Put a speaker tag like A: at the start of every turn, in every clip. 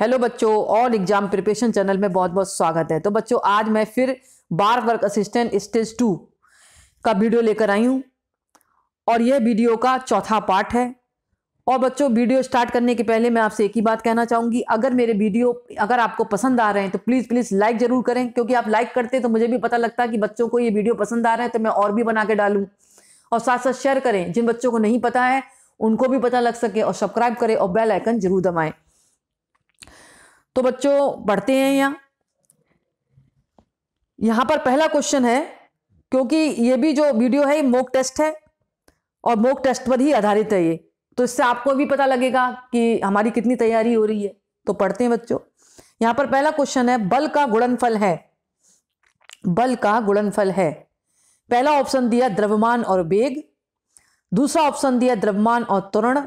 A: hello बच्चों all exam preparation channel में बहुत बहुत स्वागत है तो बच्चों आज मैं फिर बार वर्क असिस्टेंट स्टेज टू का वीडियो लेकर आई हूँ और यह वीडियो का चौथा पार्ट है और बच्चों वीडियो स्टार्ट करने के पहले मैं आपसे एक ही बात कहना चाहूँगी अगर मेरे वीडियो अगर आपको पसंद आ रहे हैं तो प्लीज़ प्लीज़ लाइक ज़रूर करें क्योंकि आप लाइक करते हैं तो मुझे भी पता लगता है कि बच्चों को ये वीडियो पसंद आ रहा है तो मैं और भी बना के डालूँ और साथ साथ शेयर करें जिन बच्चों को नहीं पता है उनको भी पता लग सके और सब्सक्राइब करें और बेल आइकन जरूर दबाएँ तो बच्चों पढ़ते हैं यहां यहां पर पहला क्वेश्चन है क्योंकि ये भी जो वीडियो है ये मोक टेस्ट है और मोक टेस्ट पर ही आधारित है ये तो इससे आपको भी पता लगेगा कि हमारी कितनी तैयारी हो रही है तो पढ़ते हैं बच्चों यहां पर पहला क्वेश्चन है बल का गुणनफल है बल का गुणनफल है पहला ऑप्शन दिया द्रव्यमान और वेग दूसरा ऑप्शन दिया द्रव्यमान और त्वरण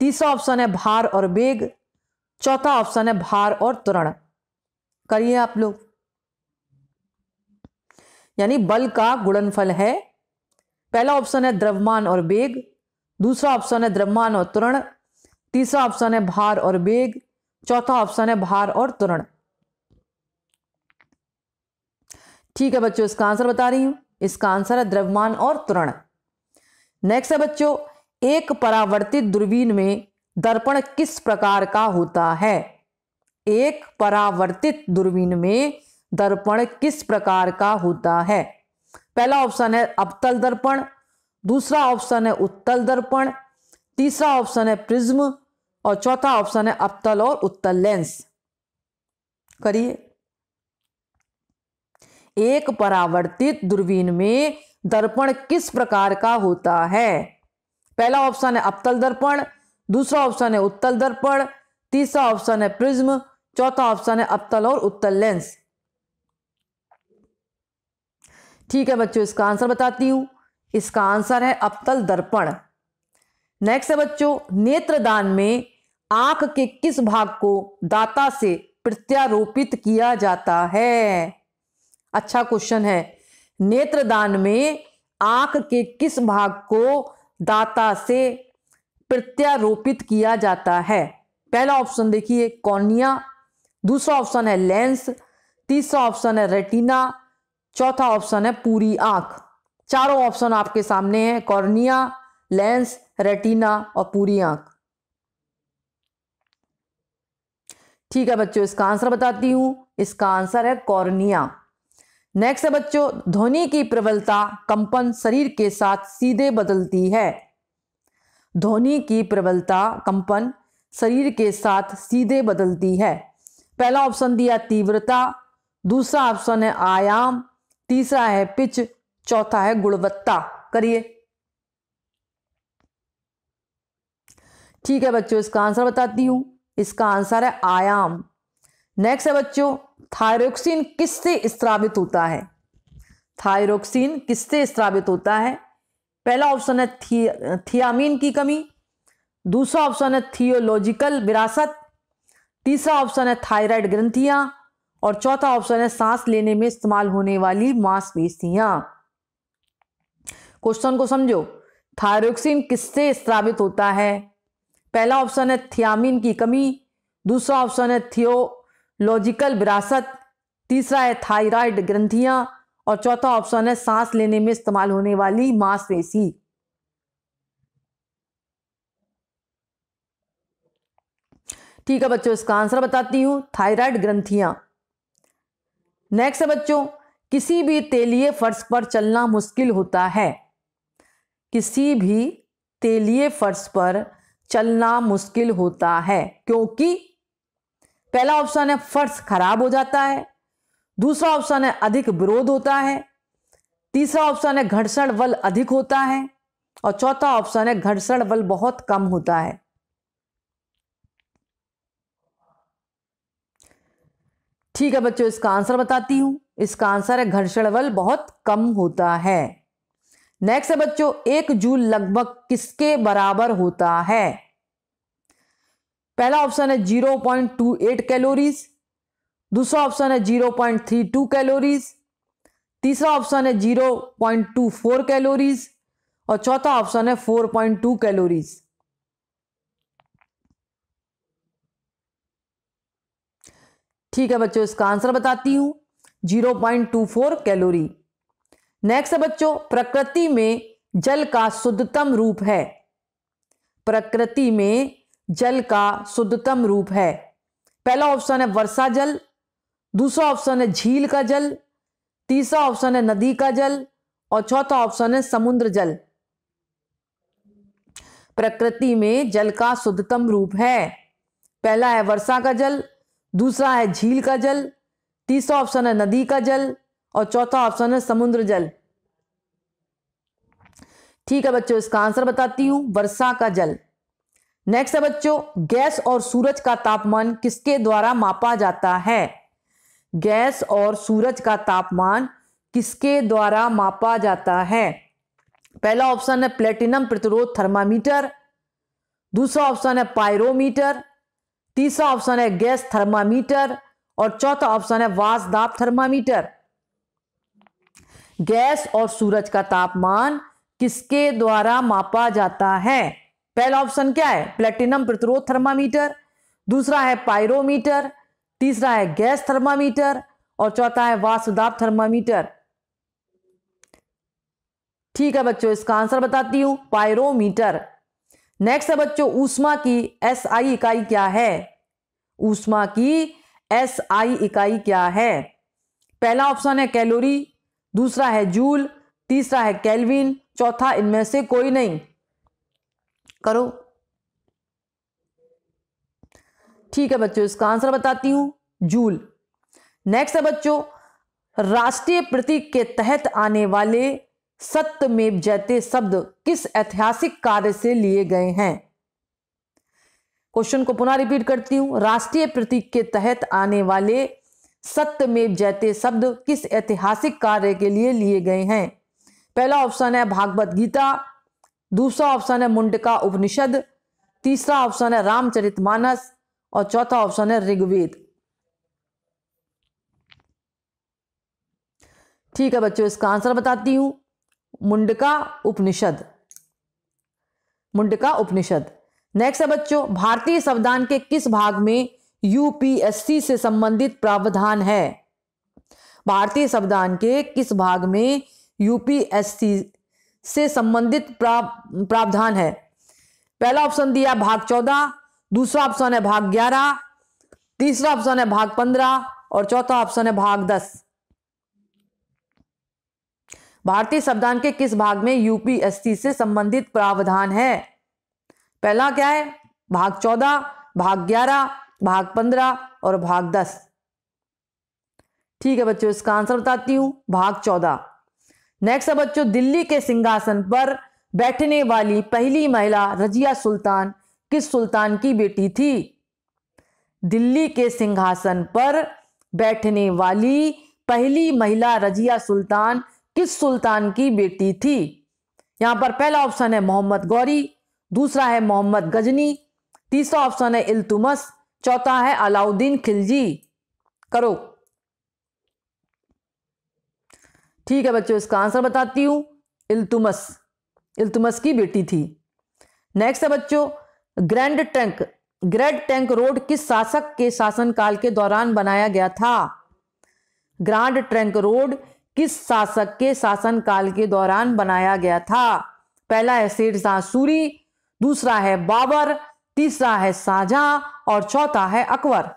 A: तीसरा ऑप्शन है भार और वेग चौथा ऑप्शन है भार और त्वरण करिए आप लोग यानी बल का गुणनफल है पहला ऑप्शन है द्रव्यमान और वेग दूसरा ऑप्शन है द्रव्यमान और त्वरण तीसरा ऑप्शन है भार और वेग चौथा ऑप्शन है भार और त्वरण ठीक है बच्चों इसका आंसर बता रही हूं इसका आंसर है द्रव्यमान और त्वरण नेक्स्ट है बच्चों एक परावर्तित दूरबीन में दर्पण किस प्रकार का होता है एक परावर्तित दूरबीन में दर्पण किस प्रकार का होता है पहला ऑप्शन है अवतल दर्पण दूसरा ऑप्शन है उत्तल दर्पण तीसरा ऑप्शन है प्रिज्म और चौथा ऑप्शन है अपतल और उत्तल लेंस करिए एक परावर्तित दूरबीन में दर्पण किस प्रकार का होता है पहला ऑप्शन है अपतल दर्पण दूसरा ऑप्शन है उत्तल दर्पण तीसरा ऑप्शन है प्रिज्म चौथा ऑप्शन है अपतल और उत्तल लेंस ठीक है बच्चों इसका आंसर बताती हूं इसका आंसर है अपतल दर्पण नेक्स्ट है बच्चों नेत्रदान में आंख के किस भाग को दाता से प्रत्यारोपित किया जाता है अच्छा क्वेश्चन है नेत्रदान में आंख के किस भाग को दाता से प्रत्यारोपित किया जाता है पहला ऑप्शन देखिए कॉर्निया दूसरा ऑप्शन है लेंस तीसरा ऑप्शन है रेटिना चौथा ऑप्शन है पूरी आंख चारों ऑप्शन आपके सामने हैं कॉर्निया लेंस रेटिना और पूरी आंख ठीक है बच्चों इसका आंसर बताती हूं इसका आंसर है कॉर्निया नेक्स्ट है बच्चों ध्वनि की प्रबलता कंपन शरीर के साथ सीधे बदलती है ध्वनि की प्रबलता कंपन शरीर के साथ सीधे बदलती है पहला ऑप्शन दिया तीव्रता दूसरा ऑप्शन है आयाम तीसरा है पिच चौथा है गुणवत्ता करिए ठीक है बच्चों इसका आंसर बताती हूं इसका आंसर है आयाम नेक्स्ट है बच्चों थायरोक्सिन किससे स्त्रावित होता है थायरोक्सिन किससे स्त्रावित होता है पहला ऑप्शन है थी, थियामीन की कमी दूसरा ऑप्शन है थियोलॉजिकल विरासत तीसरा ऑप्शन है थायराइड ग्रंथियां और चौथा ऑप्शन है सांस लेने में इस्तेमाल होने वाली मांसपेशियां क्वेश्चन को समझो थायरोक्सिन किससे स्त्रावित होता है पहला ऑप्शन है थियामिन की कमी दूसरा ऑप्शन है थियोलॉजिकल विरासत तीसरा है थायराइड ग्रंथियां और चौथा ऑप्शन है सांस लेने में इस्तेमाल होने वाली मांसपेशी ठीक है बच्चों इसका आंसर बताती हूं थायराइड ग्रंथियां नेक्स्ट है बच्चों किसी भी तेलीय फर्श पर चलना मुश्किल होता है किसी भी तेलीय फर्श पर चलना मुश्किल होता है क्योंकि पहला ऑप्शन है फर्श खराब हो जाता है दूसरा ऑप्शन है अधिक विरोध होता है तीसरा ऑप्शन है घर्षण बल अधिक होता है और चौथा ऑप्शन है घर्षण बल बहुत कम होता है ठीक है बच्चों इसका आंसर बताती हूं इसका आंसर है घर्षण बल बहुत कम होता है नेक्स्ट है बच्चों एक जूल लगभग किसके बराबर होता है पहला ऑप्शन है 0.28 कैलोरीज दूसरा ऑप्शन है zero point three two calories तीसरा ऑप्शन है zero point two four calories और चौथा ऑप्शन है फोर पॉइंट टू कैलोरीज ठीक है बच्चों इसका आंसर बताती हूं zero point two four calorie next है बच्चों प्रकृति में जल का शुद्धतम रूप है प्रकृति में जल का शुद्धतम रूप है पहला ऑप्शन है वर्षा जल दूसरा ऑप्शन है झील का जल तीसरा ऑप्शन है नदी का जल और चौथा ऑप्शन है समुद्र जल प्रकृति में जल का शुद्धतम रूप है पहला है वर्षा का जल दूसरा है झील का जल तीसरा ऑप्शन है नदी का जल और चौथा ऑप्शन है समुद्र जल ठीक है बच्चों इसका आंसर बताती हूं वर्षा का जल नेक्स्ट है बच्चों गैस और सूरज का तापमान किसके द्वारा मापा जाता है गैस और सूरज का तापमान किसके द्वारा मापा जाता है पहला ऑप्शन है प्लेटिनम प्रतिरोध थर्मामीटर दूसरा ऑप्शन है पायरोमीटर तीसरा ऑप्शन है गैस थर्मामीटर और चौथा ऑप्शन है वासदाप थर्मामीटर गैस और सूरज का तापमान किसके द्वारा मापा जाता है पहला ऑप्शन क्या है प्लेटिनम प्रतिरोध थर्मामीटर दूसरा है पायरोमीटर तीसरा है गैस थर्मामीटर और चौथा है वासुदाब थर्मामीटर ठीक है बच्चों इसका आंसर बताती हूं पायरोमीटर नेक्स्ट है बच्चों ऊष्मा की एस आई इकाई क्या है ऊष्मा की एस आई इकाई क्या है पहला ऑप्शन है कैलोरी दूसरा है जूल तीसरा है कैलविन चौथा इनमें से कोई नहीं करो ठीक है बच्चों इसका आंसर बताती हूँ जूल नेक्स्ट है बच्चों राष्ट्रीय प्रतीक के तहत आने वाले सत्यमेव जयते शब्द किस ऐतिहासिक कार्य से लिए गए हैं क्वेश्चन को पुनः रिपीट करती हूं राष्ट्रीय प्रतीक के तहत आने वाले सत्यमेव जयते शब्द किस ऐतिहासिक कार्य के लिए लिए गए हैं पहला ऑप्शन है भागवत गीता दूसरा ऑप्शन है मुंडका उपनिषद तीसरा ऑप्शन है रामचरितमानस और चौथा ऑप्शन है ऋग्वेद ठीक है बच्चों इसका आंसर बताती हूं मुंडका उपनिषद मुंडका उपनिषद नेक्स्ट है बच्चों भारतीय संविधान के किस भाग में यूपीएससी से संबंधित प्रावधान है भारतीय संविधान के किस भाग में यूपीएससी से संबंधित प्रावधान है पहला ऑप्शन दिया भाग चौदह दूसरा ऑप्शन है भाग ग्यारह तीसरा ऑप्शन है भाग पंद्रह और चौथा ऑप्शन है भाग दस भारतीय संविधान के किस भाग में यूपीएससी से संबंधित प्रावधान है पहला क्या है भाग चौदह भाग ग्यारह भाग पंद्रह और भाग दस ठीक है बच्चों इसका आंसर बताती हूं भाग चौदह नेक्स्ट है बच्चों दिल्ली के सिंहासन पर बैठने वाली पहली महिला रजिया सुल्तान किस सुल्तान की बेटी थी दिल्ली के सिंहासन पर बैठने वाली पहली महिला रजिया सुल्तान किस सुल्तान की बेटी थी यहां पर पहला ऑप्शन है मोहम्मद गौरी दूसरा है मोहम्मद गजनी तीसरा ऑप्शन है इल्तुमस चौथा है अलाउद्दीन खिलजी करो ठीक है बच्चों इसका आंसर बताती हूं इल्तुमस इल्तुमस की बेटी थी नेक्स्ट है बच्चों grand trunk grand trunk road किस शासक के शासनकाल के दौरान बनाया गया था ग्रांड ट्रैंक रोड किस शासक के शासनकाल के दौरान बनाया गया था पहला है शेरशाह सूरी दूसरा है बाबर तीसरा है साझा और चौथा है अकबर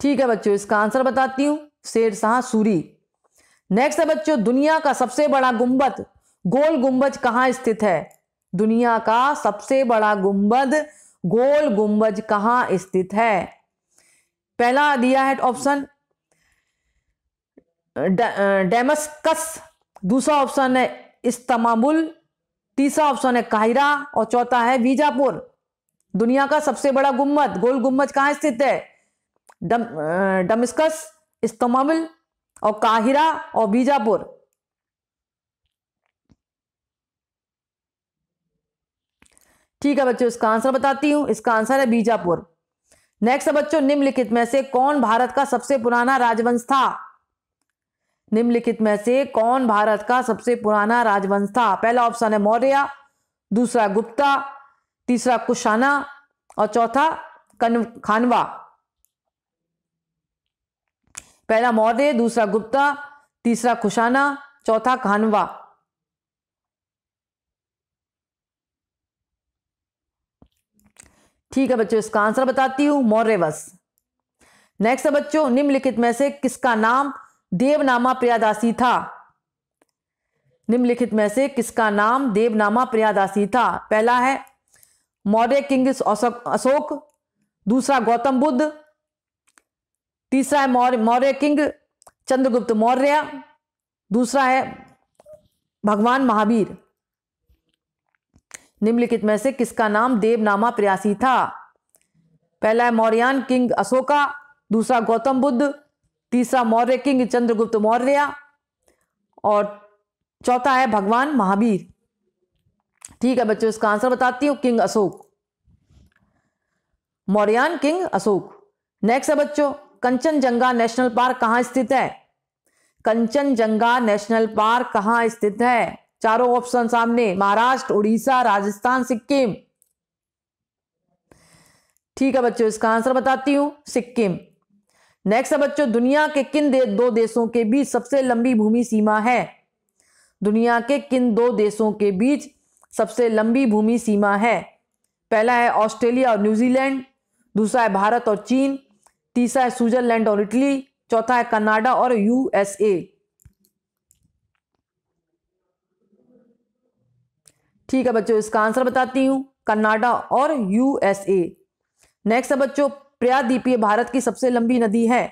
A: ठीक है बच्चों इसका आंसर बताती हूं शाह सूरी नेक्स्ट है बच्चों दुनिया का सबसे बड़ा गुंबद गोल गुंबज कहाँ स्थित है दुनिया का सबसे बड़ा गुंबद गोल गुंबज कहाँ स्थित है पहला दिया है ऑप्शन डेमस्कस दूसरा ऑप्शन है इस्तमाबुल तीसरा ऑप्शन है काहिरा और चौथा है बीजापुर दुनिया का सबसे बड़ा गुम्बद गोल गुम्बज कहाँ स्थित है डेमस्कस इस्तमाबुल और काहिरा और बीजापुर ठीक है बच्चों इसका आंसर बताती हूँ इसका आंसर है बीजापुर नेक्स्ट बच्चों निम्नलिखित में से कौन भारत का सबसे पुराना राजवंश था निम्नलिखित में से कौन भारत का सबसे पुराना राजवंश था पहला ऑप्शन है मौर्य दूसरा गुप्ता तीसरा कुशाना और चौथा कन खानवा पहला मौर्य दूसरा गुप्ता तीसरा कुशाना चौथा खानवा ठीक है बच्चों इसका आंसर बताती हूँ मौर्यवश नेक्स्ट है बच्चों निम्नलिखित में से किसका नाम देवनामा प्रियादासी था निम्नलिखित में से किसका नाम देवनामा प्रियादासी था पहला है मौर्य किंग अशोक दूसरा गौतम बुद्ध तीसरा है मौर्य मौर्य किंग चंद्रगुप्त मौर्य दूसरा है भगवान महावीर निम्नलिखित में से किसका नाम देवनामा प्रयासी था पहला है मौर्यान किंग अशोका दूसरा गौतम बुद्ध तीसरा मौर्य किंग चंद्रगुप्त मौर्य और चौथा है भगवान महावीर ठीक है बच्चों इसका आंसर बताती हूँ king Ashoka Mauryan king Ashoka next है बच्चों कंचनजंगा नेशनल पार्क कहाँ स्थित है कंचनजंगा नेशनल पार्क कहाँ स्थित है चारों ऑप्शन सामने महाराष्ट्र उड़ीसा राजस्थान सिक्किम ठीक है बच्चों इसका आंसर बताती हूं सिक्किम नेक्स्ट है बच्चों दुनिया के किन दे, दो देशों के बीच सबसे लंबी भूमि सीमा है दुनिया के किन दो देशों के बीच सबसे लंबी भूमि सीमा है पहला है ऑस्ट्रेलिया और न्यूजीलैंड दूसरा है भारत और चीन तीसरा है स्विट्जरलैंड और इटली चौथा है कनाडा और यूएसए ठीक है बच्चों इसका आंसर बताती हूँ कनाडा और यूएसए नेक्स्ट है बच्चों प्रयादीपीय भारत की सबसे लंबी नदी है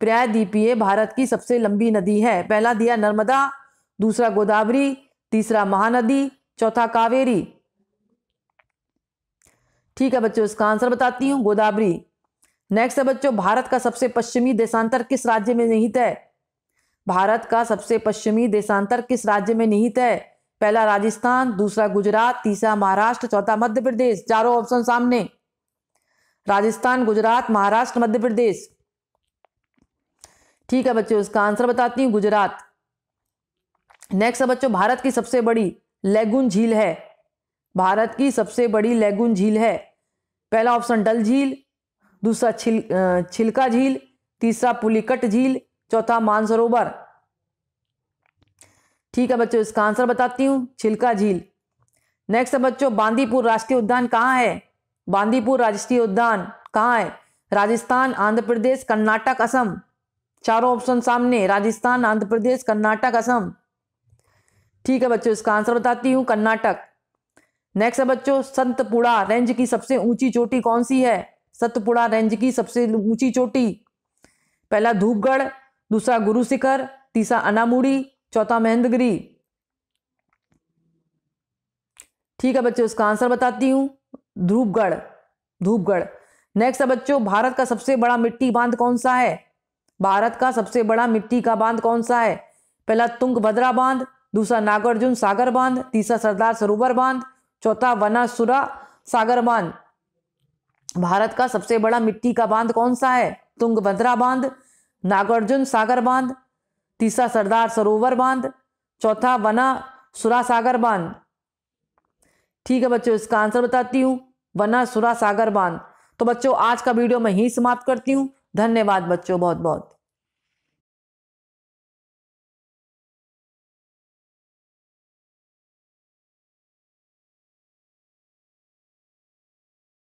A: प्रयादीपीय भारत की सबसे लंबी नदी है पहला दिया नर्मदा दूसरा गोदावरी तीसरा महानदी चौथा कावेरी ठीक है बच्चों इसका आंसर बताती हूँ गोदावरी नेक्स्ट है बच्चों भारत का सबसे पश्चिमी देशांतर किस राज्य में निहित है भारत का सबसे पश्चिमी देशांतर किस राज्य में निहित है पहला राजस्थान दूसरा गुजरात तीसरा महाराष्ट्र चौथा मध्य प्रदेश चारों ऑप्शन सामने राजस्थान गुजरात महाराष्ट्र मध्य प्रदेश ठीक है बच्चों इसका आंसर बताती हूँ गुजरात नेक्स्ट है बच्चों भारत की सबसे बड़ी लेगुन झील है भारत की सबसे बड़ी लेगुन झील है पहला ऑप्शन डल झील दूसरा छिल छिलका झील तीसरा पुलिकट झील चौथा मानसरोवर ठीक है बच्चों इसका आंसर बताती हूँ छिलका झील नेक्स्ट है बच्चों बांदीपुर राष्ट्रीय उद्यान कहाँ है बांदीपुर राष्ट्रीय उद्यान कहाँ है राजस्थान आंध्र प्रदेश कर्नाटक असम चारों ऑप्शन सामने राजस्थान आंध्र प्रदेश कर्नाटक असम ठीक है बच्चों इसका आंसर बताती हूँ कर्नाटक नेक्स्ट है बच्चों संतपुड़ा रेंज की सबसे ऊंची चोटी कौन सी है सतपुड़ा रेंज की सबसे ऊंची चोटी पहला धूपगढ़ दूसरा गुरु शिखर तीसरा अनामुड़ी चौथा महेंद्रगिरी ठीक है बच्चों इसका आंसर बताती हूँ धूपगढ़ धूपगढ़ नेक्स्ट है बच्चों भारत का सबसे बड़ा मिट्टी बांध कौन सा है भारत का सबसे बड़ा मिट्टी का बांध कौन सा है पहला तुंग भद्रा बांध दूसरा नागार्जुन सागर बांध तीसरा सरदार सरोवर बांध चौथा वनासुरा सागर बांध भारत का सबसे बड़ा मिट्टी का बांध कौन सा है तुंग भद्रा बांध नागार्जुन सागर बांध तीसरा सरदार सरोवर बांध चौथा वना सागर बांध ठीक है बच्चों इसका आंसर बताती हूँ वना सुरा सागर बांध तो बच्चों आज का वीडियो मैं ही समाप्त करती हूँ धन्यवाद बच्चों बहुत बहुत